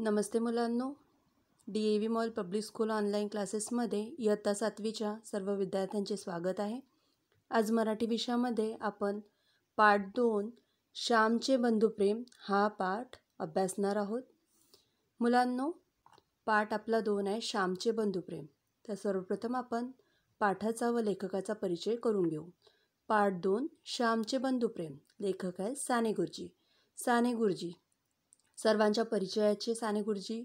नमस्ते मुलांनो D A V mall public school online क्लासेसमध्ये इयत्ता सातवीच्या सर्व विद्यार्थ्यांचे स्वागत आहे आज मराठी विषयामध्ये आपण पाठ दोन श्यामचे बंधुप्रेम हा पाठ अभ्यासणार आहोत मुलांनो पाठ आपला दोन आहे श्यामचे बंधुप्रेम तर सर्वप्रथम आपण पाठाचा व लेखकाचा परिचय करून घेऊ पाठ दोन श्यामचे बंधुप्रेम लेखक आहे साने गुरुजी साने गुरुजी सर्वांच्या परिचयाचे साने गुरुजी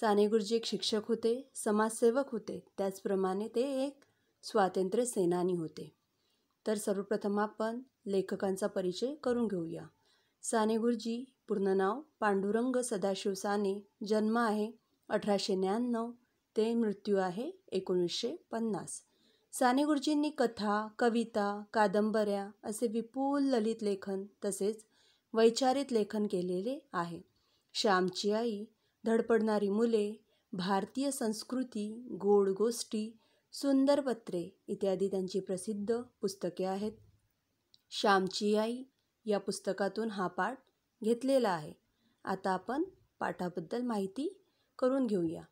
साने गुरुजी एक शिक्षक होते समाजसेवक होते त्याचप्रमाणे ते एक स्वातंत्र्य सेनानी होते तर सर्वप्रथम आपण लेखकांचा परिचय करून घेऊया साने गुरुजी पूर्ण नाव पांडुरंग सदाशिव साने जन्म आहे अठराशे न्याण्णव ते मृत्यू आहे एकोणीसशे पन्नास साने गुरुजींनी कथा कविता कादंबऱ्या असे विपुल ललित लेखन तसेच वैचारिक लेखन केलेले आहे श्यामची आई धडपडणारी मुले भारतीय संस्कृती गोड गोष्टी सुंदर पत्रे इत्यादी त्यांची प्रसिद्ध पुस्तके आहेत श्यामची आई या पुस्तकातून हा पाठ घेतलेला आहे आता आपण पाठाबद्दल माहिती करून घेऊया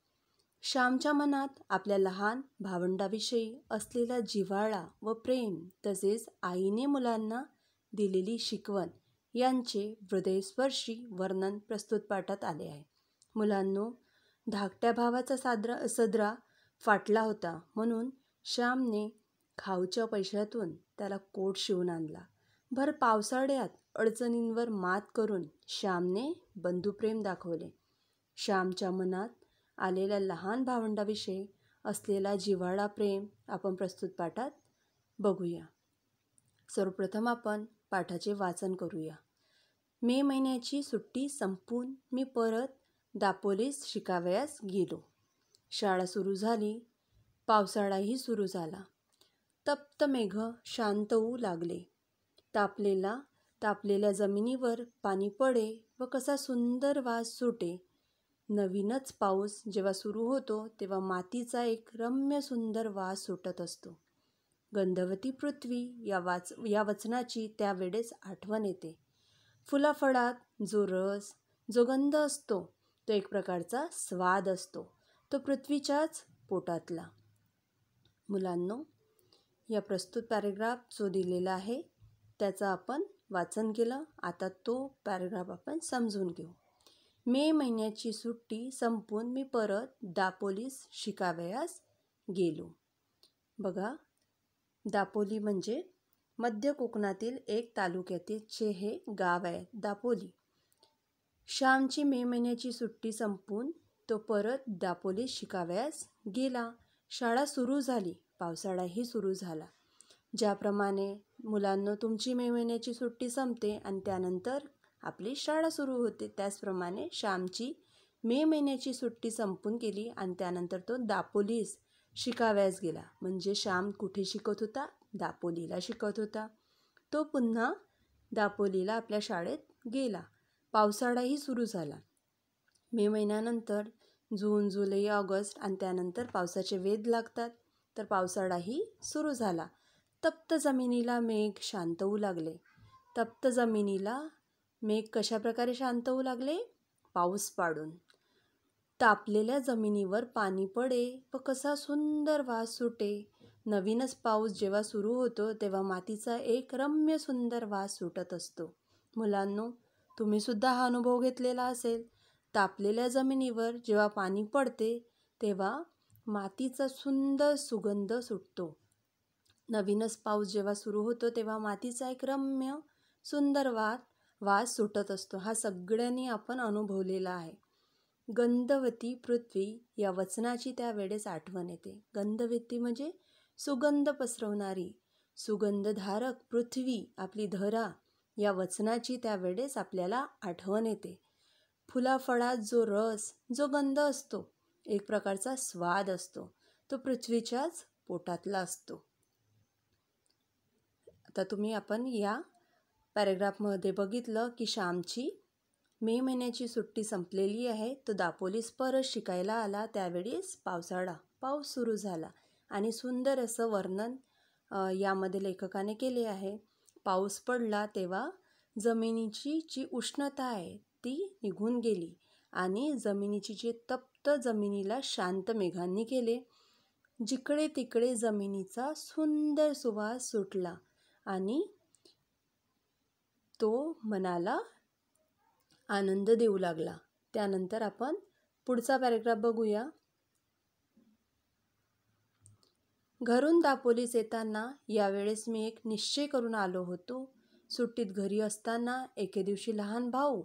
श्यामच्या मनात आपल्या लहान भावंडाविषयी असलेला जिव्हाळा व प्रेम तसेच आईने मुलांना दिलेली शिकवण यांचे हृदयस्पर्शी वर्णन प्रस्तुत पाठात आले आहे मुलांनो धाकट्या भावाचा सादरा सदरा फाटला होता म्हणून श्यामने खाऊच्या पैशातून त्याला कोट शिवून आणला भर पावसाळ्यात अडचणींवर मात करून श्यामने बंधुप्रेम दाखवले श्यामच्या मनात आलेल्या लहान भावंडाविषयी असलेला जिव्हाळा प्रेम आपण प्रस्तुत पाठात बघूया सर्वप्रथम आपण पाठाचे वाचन करूया मे महिन्याची सुट्टी संपून मी परत दापोलीस शिकावयास गेलो शाळा सुरू झाली पावसाळाही सुरू झाला तप्त मेघ शांत होऊ लागले तापलेला तापलेल्या जमिनीवर पाणी पडे व कसा सुंदर वास सुटे नवीनच पाऊस जेव्हा सुरू होतो तेव्हा मातीचा एक रम्य सुंदर वास सुटत असतो गंधवती पृथ्वी या वाच या वचनाची त्यावेळेस आठवण येते फुलाफळात जो रस जो गंध असतो तो एक प्रकारचा स्वाद असतो तो पृथ्वीच्याच पोटातला मुलांनो या प्रस्तुत पॅरेग्राफ जो दिलेला आहे त्याचा आपण वाचन केलं आता तो पॅरेग्राफ आपण समजून घेऊ मे महिन्याची सुट्टी संपून मी परत दापोलीस शिकावयास गेलो बघा दापोली म्हणजे मध्य कोकणातील एक तालुक्यातील चे हे गाव आहे दापोली श्यामची मे महिन्याची सुट्टी संपून तो परत दापोली शिकाव्यास गेला शाळा सुरू झाली पावसाळाही सुरू झाला ज्याप्रमाणे मुलांना तुमची मे महिन्याची सुट्टी संपते आणि त्यानंतर आपली शाळा सुरू होते त्याचप्रमाणे श्यामची मे महिन्याची सुट्टी संपून गेली आणि त्यानंतर तो दापोलीस शिकाव्यास गेला म्हणजे श्याम कुठे शिकत होता दापोलीला शिकत होता तो पुन्हा दापोलीला आपल्या शाळेत गेला पावसाळाही सुरू झाला मे महिन्यानंतर जून जुलै ऑगस्ट आणि त्यानंतर पावसाचे वेध लागतात तर पावसाळाही सुरू झाला तप्त जमिनीला मेघ शांत होऊ लागले तप्त जमिनीला मेघ कशाप्रकारे शांत होऊ लागले पाऊस पाडून तापलेल्या जमिनीवर पाणी पडे व कसा सुंदर वास सुटे नवीनच पाऊस जेव्हा सुरू होतो तेव्हा मातीचा एक रम्य सुंदर वास सुटत असतो मुलांनो सुद्धा हा अनुभव घेतलेला असेल तापलेल्या जमिनीवर जेव्हा पाणी पडते तेव्हा मातीचा सुंदर सुगंध सुटतो नवीनच पाऊस जेव्हा सुरू होतो तेव्हा मातीचा एक रम्य सुंदर वास वास सुटत असतो हा सगळ्यांनी आपण अनुभवलेला आहे गंधवती पृथ्वी या वचनाची त्यावेळेस आठवण येते गंधवती म्हणजे सुगंध पसरवणारी सुगंधधारक पृथ्वी आपली धरा या वचनाची त्यावेळेस आपल्याला आठवण येते फुलाफळात जो रस जो गंध असतो एक प्रकारचा स्वाद असतो तो पृथ्वीच्याच पोटातला असतो आता तुम्ही आपण या पॅरेग्राफमध्ये बघितलं की श्यामची मे महिन्याची सुट्टी संपलेली आहे तो दापोलीस परत शिकायला आला त्यावेळीच पावसाळा पाऊस सुरू झाला आणि सुंदर असं वर्णन यामध्ये लेखकाने केले आहे पाऊस पडला तेव्हा जमिनीची जी उष्णता आहे ती निघून गेली आणि जमिनीची जे तप्त जमिनीला शांत मेघांनी केले जिकडे तिकडे जमिनीचा सुंदर सुवास सुटला आणि तो मनाला आनंद देऊ लागला त्यानंतर आपण पुढचा पॅरेग्राफ बघूया घरून दापोलीस येताना यावेळेस मी एक निश्चय करून आलो होतो सुट्टीत घरी असताना एके दिवशी लहान भाऊ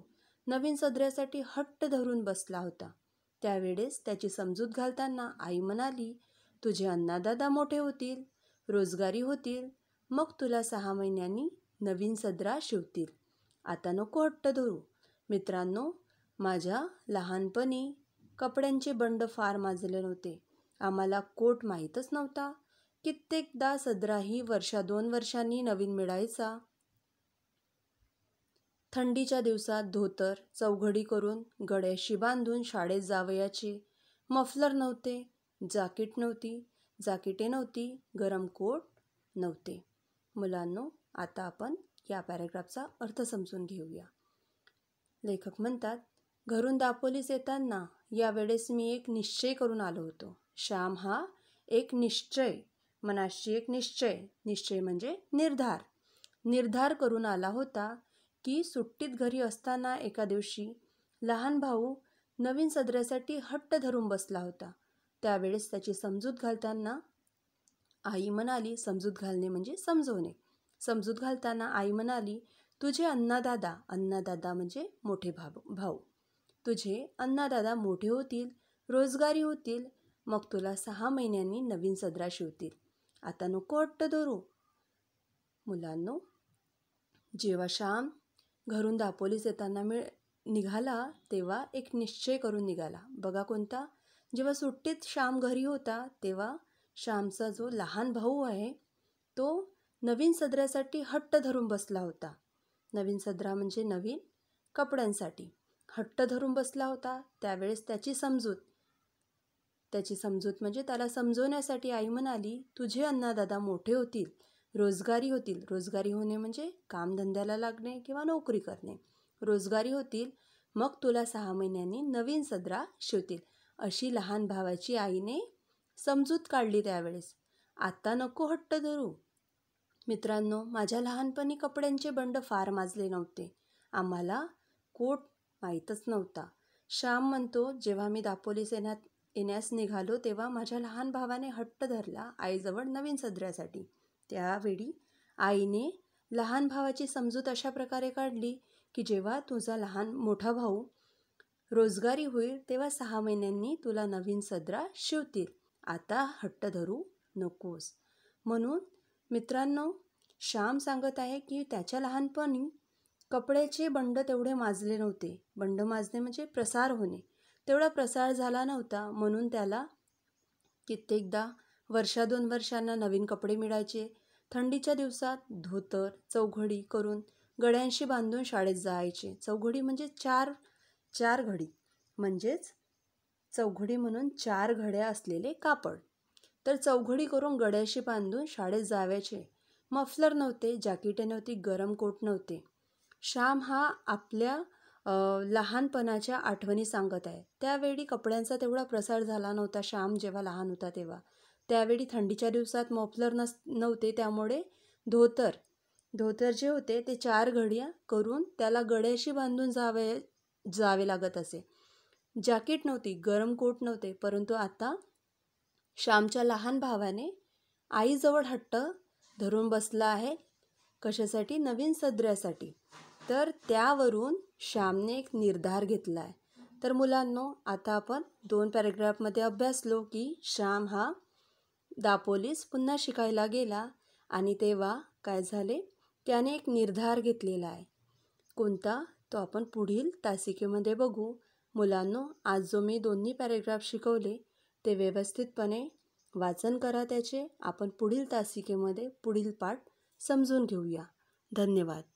नवीन सदऱ्यासाठी हट्ट धरून बसला होता त्यावेळेस त्याची समजूत घालताना आई म्हणाली तुझे अण्णादादा मोठे होतील रोजगारी होतील मग तुला सहा महिन्यांनी नवीन सदरा शिवतील आता नको हट्ट धरू मित्रांनो माझ्या लहानपणी कपड्यांचे बंड फार माजले नव्हते आम्हाला कोट माहीतच नव्हता कित्येकदा सदराही वर्षा दोन वर्षांनी नवीन मिळायचा थंडीच्या दिवसात धोतर चौघडी करून गड्याशी बांधून शाळेत जावयाचे मफलर नव्हते जाकीट नव्हती जाकिटे नव्हती गरम कोट नव्हते मुलांनो आता आपण या पॅरेग्राफचा अर्थ समजून घेऊया लेखक म्हणतात घरून दापोलीस येताना यावेळेस मी एक निश्चय करून आलो होतो श्याम हा एक निश्चय मनाशी एक निश्चय निश्चय म्हणजे निर्धार निर्धार करून आला होता की सुट्टीत घरी असताना एका दिवशी लहान भाऊ नवीन सदऱ्यासाठी हट्ट धरून बसला होता त्यावेळेस त्याची समजूत घालताना आई म्हणाली समजूत घालणे म्हणजे समजवणे समजूत घालताना आई म्हणाली तुझे अण्णादादा अण्णादादा म्हणजे मोठे भाब भाऊ तुझे अण्णादादा मोठे होतील रोजगारी होतील मग तुला सहा महिन्यांनी नवीन सदरा शिवतील आता नको वाटतं दोरू मुलांनो जेव्हा श्याम घरून दापोलीस येताना मिळ निघाला तेव्हा एक निश्चय करून निघाला बघा कोणता जेव्हा सुट्टीत श्याम घरी होता तेव्हा श्यामचा जो लहान भाऊ आहे तो नवीन सदऱ्यासाठी हट्ट धरून बसला होता नवीन सदरा म्हणजे नवीन कपड्यांसाठी हट्ट धरून बसला होता त्यावेळेस त्याची समजूत त्याची समजूत म्हणजे त्याला समजवण्यासाठी आई म्हणाली तुझे अण्णादादा मोठे होतील रोजगारी होतील रोजगारी होणे म्हणजे कामधंद्याला लागणे किंवा नोकरी करणे रोजगारी होतील मग तुला सहा महिन्यांनी नवीन सदरा शिवतील अशी लहान भावाची आईने समजूत काढली त्यावेळेस आत्ता नको हट्ट धरू मित्रांनो माझ्या लहानपणी कपड्यांचे बंड फार माजले नव्हते आम्हाला कोट माहीतच नव्हता श्याम म्हणतो जेव्हा मी दापोली सेनात येण्यास निघालो तेव्हा माझ्या लहान भावाने हट्ट धरला आईजवळ नवीन सदऱ्यासाठी त्यावेळी आईने लहान भावाची समजूत अशा प्रकारे काढली की जेव्हा तुझा लहान मोठा भाऊ रोजगारी होईल तेव्हा सहा महिन्यांनी तुला नवीन सदरा शिवतील आता हट्ट धरू नकोस म्हणून मित्रांनो श्याम सांगत आहे की त्याच्या लहानपणी कपड्याचे बंड तेवढे माजले नव्हते बंड माजणे म्हणजे प्रसार होणे तेवढा प्रसार झाला नव्हता म्हणून त्याला कित्येकदा वर्षा दोन वर्षांना नवीन कपडे मिळायचे थंडीच्या दिवसात धोतर चौघडी करून गड्यांशी बांधून शाळेत जायचे चौघडी म्हणजे चार चार घडी म्हणजेच चौघडी म्हणून चार घड्या असलेले कापड तर चौघडी करून गड्याशी बांधून शाळेत जाव्याचे मफलर नव्हते जॅकेटे नव्हती गरम कोट नव्हते श्याम हा आपल्या लहानपणाच्या आठवणी सांगत आहे त्यावेळी कपड्यांचा तेवढा प्रसार झाला नव्हता श्याम जेव्हा लहान होता तेव्हा त्यावेळी थंडीच्या दिवसात मफलर नस नव्हते त्यामुळे धोतर धोतर जे होते ते चार घड्या करून त्याला गड्याशी बांधून जावे जावे लागत असे जॅकेट नव्हती गरम कोट नव्हते परंतु आता श्यामच्या लहान भावाने आईजवळ हट्ट धरून बसला आहे कशासाठी नवीन सदऱ्यासाठी तर त्यावरून श्यामने एक निर्धार घेतला आहे तर मुलांनो आता आपण दोन पॅरेग्राफमध्ये अभ्यासलो की श्याम हा दापोलीस पुन्हा शिकायला गेला आणि तेव्हा काय झाले त्याने एक निर्धार घेतलेला आहे कोणता तो आपण पुढील तासिकेमध्ये बघू मुलांनो आज जो मी दोन्ही पॅरेग्राफ शिकवले ते व्यवस्थितपणे वाचन करा त्याचे आपण पुढील तासिकेमध्ये पुढील पाठ समजून घेऊया धन्यवाद